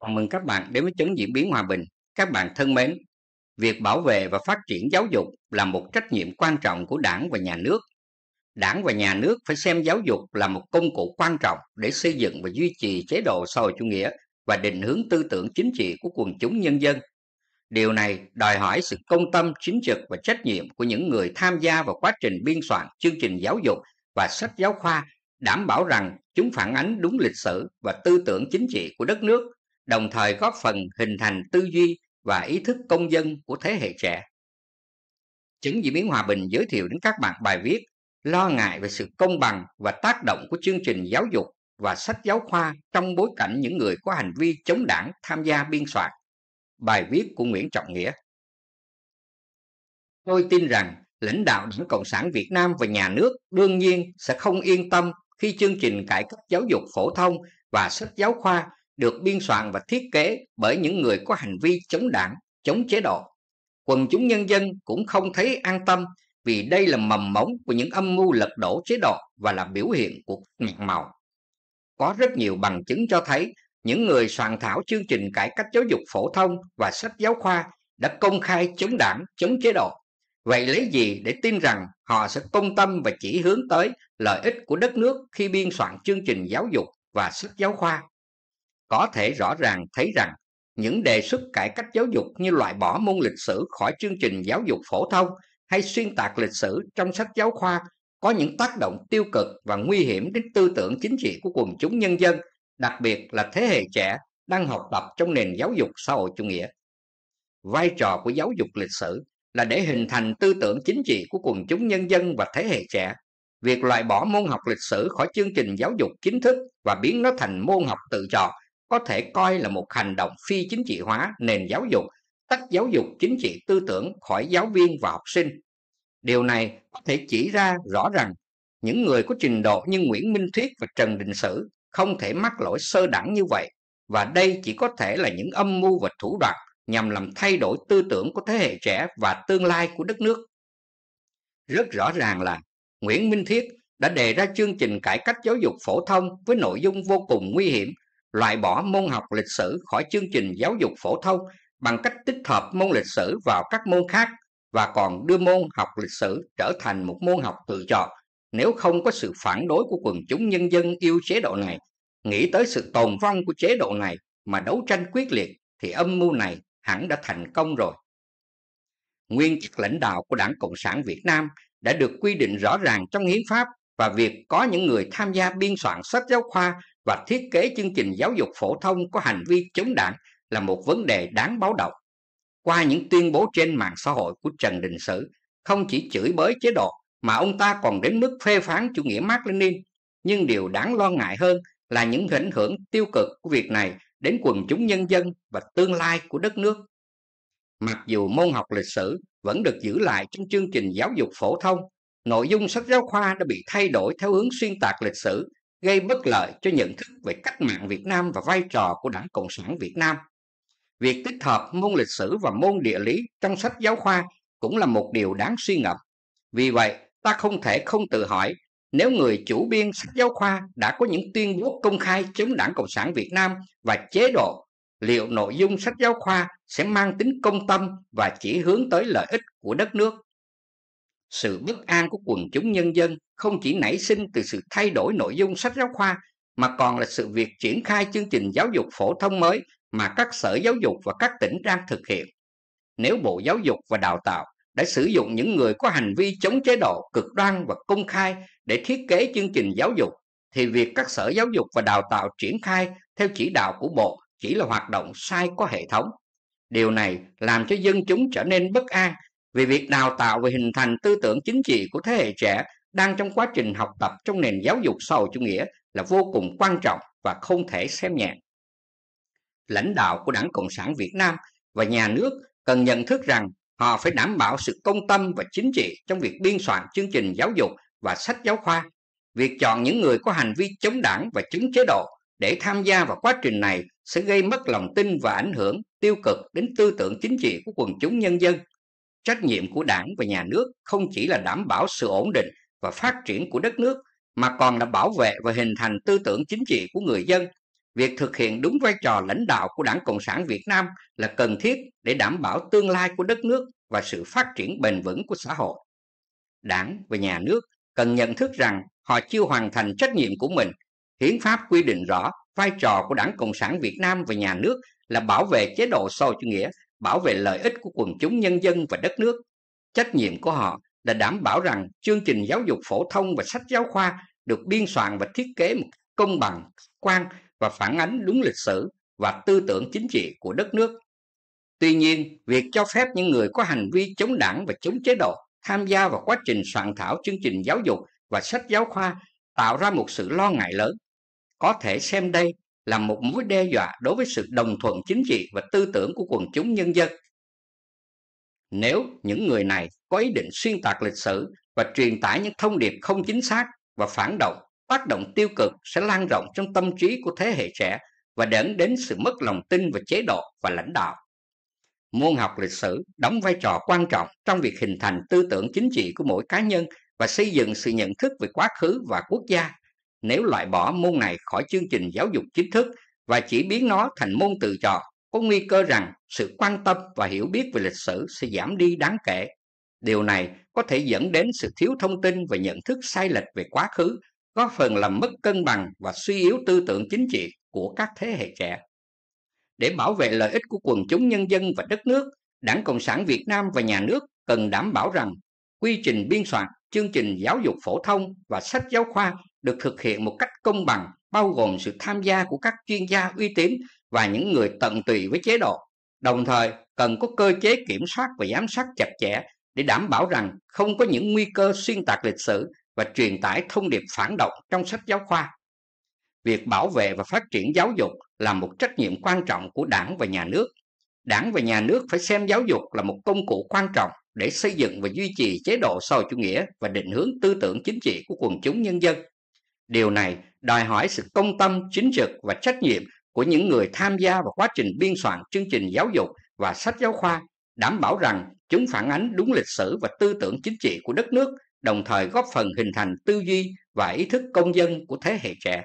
Chào mừng các bạn đến với chấn diễn biến hòa bình. Các bạn thân mến, việc bảo vệ và phát triển giáo dục là một trách nhiệm quan trọng của đảng và nhà nước. Đảng và nhà nước phải xem giáo dục là một công cụ quan trọng để xây dựng và duy trì chế độ xã hội chủ nghĩa và định hướng tư tưởng chính trị của quần chúng nhân dân. Điều này đòi hỏi sự công tâm, chính trực và trách nhiệm của những người tham gia vào quá trình biên soạn chương trình giáo dục và sách giáo khoa, đảm bảo rằng chúng phản ánh đúng lịch sử và tư tưởng chính trị của đất nước – đồng thời góp phần hình thành tư duy và ý thức công dân của thế hệ trẻ. Chứng diễn biến hòa bình giới thiệu đến các bạn bài viết lo ngại về sự công bằng và tác động của chương trình giáo dục và sách giáo khoa trong bối cảnh những người có hành vi chống đảng tham gia biên soạn. Bài viết của Nguyễn Trọng Nghĩa Tôi tin rằng lãnh đạo Đảng Cộng sản Việt Nam và nhà nước đương nhiên sẽ không yên tâm khi chương trình cải cách giáo dục phổ thông và sách giáo khoa được biên soạn và thiết kế bởi những người có hành vi chống đảng, chống chế độ. Quần chúng nhân dân cũng không thấy an tâm vì đây là mầm mống của những âm mưu lật đổ chế độ và là biểu hiện của nhạc màu. Có rất nhiều bằng chứng cho thấy những người soạn thảo chương trình cải cách giáo dục phổ thông và sách giáo khoa đã công khai chống đảng, chống chế độ. Vậy lấy gì để tin rằng họ sẽ công tâm và chỉ hướng tới lợi ích của đất nước khi biên soạn chương trình giáo dục và sách giáo khoa? có thể rõ ràng thấy rằng những đề xuất cải cách giáo dục như loại bỏ môn lịch sử khỏi chương trình giáo dục phổ thông hay xuyên tạc lịch sử trong sách giáo khoa có những tác động tiêu cực và nguy hiểm đến tư tưởng chính trị của quần chúng nhân dân, đặc biệt là thế hệ trẻ đang học tập trong nền giáo dục xã hội chủ nghĩa. Vai trò của giáo dục lịch sử là để hình thành tư tưởng chính trị của quần chúng nhân dân và thế hệ trẻ. Việc loại bỏ môn học lịch sử khỏi chương trình giáo dục chính thức và biến nó thành môn học tự chọn có thể coi là một hành động phi chính trị hóa nền giáo dục, tách giáo dục chính trị tư tưởng khỏi giáo viên và học sinh. Điều này có thể chỉ ra rõ rằng những người có trình độ như Nguyễn Minh Thuyết và Trần Đình Sử không thể mắc lỗi sơ đẳng như vậy và đây chỉ có thể là những âm mưu và thủ đoạn nhằm làm thay đổi tư tưởng của thế hệ trẻ và tương lai của đất nước. Rất rõ ràng là Nguyễn Minh Thiết đã đề ra chương trình cải cách giáo dục phổ thông với nội dung vô cùng nguy hiểm loại bỏ môn học lịch sử khỏi chương trình giáo dục phổ thông bằng cách tích hợp môn lịch sử vào các môn khác và còn đưa môn học lịch sử trở thành một môn học tự chọn nếu không có sự phản đối của quần chúng nhân dân yêu chế độ này nghĩ tới sự tồn vong của chế độ này mà đấu tranh quyết liệt thì âm mưu này hẳn đã thành công rồi nguyên tắc lãnh đạo của đảng cộng sản việt nam đã được quy định rõ ràng trong hiến pháp và việc có những người tham gia biên soạn sách giáo khoa và thiết kế chương trình giáo dục phổ thông có hành vi chống đảng là một vấn đề đáng báo động. Qua những tuyên bố trên mạng xã hội của Trần Đình Sử, không chỉ chửi bới chế độ mà ông ta còn đến mức phê phán chủ nghĩa Mark Lenin. Nhưng điều đáng lo ngại hơn là những ảnh hưởng tiêu cực của việc này đến quần chúng nhân dân và tương lai của đất nước. Mặc dù môn học lịch sử vẫn được giữ lại trong chương trình giáo dục phổ thông, nội dung sách giáo khoa đã bị thay đổi theo hướng xuyên tạc lịch sử, gây bất lợi cho nhận thức về cách mạng Việt Nam và vai trò của Đảng Cộng sản Việt Nam. Việc tích hợp môn lịch sử và môn địa lý trong sách giáo khoa cũng là một điều đáng suy ngẫm. Vì vậy, ta không thể không tự hỏi nếu người chủ biên sách giáo khoa đã có những tuyên bố công khai chống Đảng Cộng sản Việt Nam và chế độ, liệu nội dung sách giáo khoa sẽ mang tính công tâm và chỉ hướng tới lợi ích của đất nước sự bất an của quần chúng nhân dân không chỉ nảy sinh từ sự thay đổi nội dung sách giáo khoa mà còn là sự việc triển khai chương trình giáo dục phổ thông mới mà các sở giáo dục và các tỉnh đang thực hiện. Nếu Bộ Giáo dục và Đào tạo đã sử dụng những người có hành vi chống chế độ cực đoan và công khai để thiết kế chương trình giáo dục, thì việc các sở giáo dục và đào tạo triển khai theo chỉ đạo của Bộ chỉ là hoạt động sai có hệ thống. Điều này làm cho dân chúng trở nên bất an vì việc đào tạo và hình thành tư tưởng chính trị của thế hệ trẻ đang trong quá trình học tập trong nền giáo dục sâu hội chủ nghĩa là vô cùng quan trọng và không thể xem nhẹ. Lãnh đạo của Đảng Cộng sản Việt Nam và nhà nước cần nhận thức rằng họ phải đảm bảo sự công tâm và chính trị trong việc biên soạn chương trình giáo dục và sách giáo khoa. Việc chọn những người có hành vi chống đảng và chống chế độ để tham gia vào quá trình này sẽ gây mất lòng tin và ảnh hưởng tiêu cực đến tư tưởng chính trị của quần chúng nhân dân Trách nhiệm của đảng và nhà nước không chỉ là đảm bảo sự ổn định và phát triển của đất nước, mà còn là bảo vệ và hình thành tư tưởng chính trị của người dân. Việc thực hiện đúng vai trò lãnh đạo của Đảng Cộng sản Việt Nam là cần thiết để đảm bảo tương lai của đất nước và sự phát triển bền vững của xã hội. Đảng và nhà nước cần nhận thức rằng họ chưa hoàn thành trách nhiệm của mình. Hiến pháp quy định rõ vai trò của Đảng Cộng sản Việt Nam và nhà nước là bảo vệ chế độ xã chủ nghĩa bảo vệ lợi ích của quần chúng nhân dân và đất nước. Trách nhiệm của họ là đảm bảo rằng chương trình giáo dục phổ thông và sách giáo khoa được biên soạn và thiết kế một công bằng, quan và phản ánh đúng lịch sử và tư tưởng chính trị của đất nước. Tuy nhiên, việc cho phép những người có hành vi chống đảng và chống chế độ tham gia vào quá trình soạn thảo chương trình giáo dục và sách giáo khoa tạo ra một sự lo ngại lớn. Có thể xem đây là một mối đe dọa đối với sự đồng thuận chính trị và tư tưởng của quần chúng nhân dân. Nếu những người này có ý định xuyên tạc lịch sử và truyền tải những thông điệp không chính xác và phản động, tác động tiêu cực sẽ lan rộng trong tâm trí của thế hệ trẻ và dẫn đến sự mất lòng tin về chế độ và lãnh đạo. Môn học lịch sử đóng vai trò quan trọng trong việc hình thành tư tưởng chính trị của mỗi cá nhân và xây dựng sự nhận thức về quá khứ và quốc gia nếu loại bỏ môn này khỏi chương trình giáo dục chính thức và chỉ biến nó thành môn tự chọn có nguy cơ rằng sự quan tâm và hiểu biết về lịch sử sẽ giảm đi đáng kể điều này có thể dẫn đến sự thiếu thông tin và nhận thức sai lệch về quá khứ góp phần làm mất cân bằng và suy yếu tư tưởng chính trị của các thế hệ trẻ để bảo vệ lợi ích của quần chúng nhân dân và đất nước đảng cộng sản việt nam và nhà nước cần đảm bảo rằng quy trình biên soạn chương trình giáo dục phổ thông và sách giáo khoa được thực hiện một cách công bằng bao gồm sự tham gia của các chuyên gia uy tín và những người tận tụy với chế độ đồng thời cần có cơ chế kiểm soát và giám sát chặt chẽ để đảm bảo rằng không có những nguy cơ xuyên tạc lịch sử và truyền tải thông điệp phản động trong sách giáo khoa việc bảo vệ và phát triển giáo dục là một trách nhiệm quan trọng của đảng và nhà nước đảng và nhà nước phải xem giáo dục là một công cụ quan trọng để xây dựng và duy trì chế độ xã chủ nghĩa và định hướng tư tưởng chính trị của quần chúng nhân dân Điều này đòi hỏi sự công tâm, chính trực và trách nhiệm của những người tham gia vào quá trình biên soạn chương trình giáo dục và sách giáo khoa, đảm bảo rằng chúng phản ánh đúng lịch sử và tư tưởng chính trị của đất nước, đồng thời góp phần hình thành tư duy và ý thức công dân của thế hệ trẻ.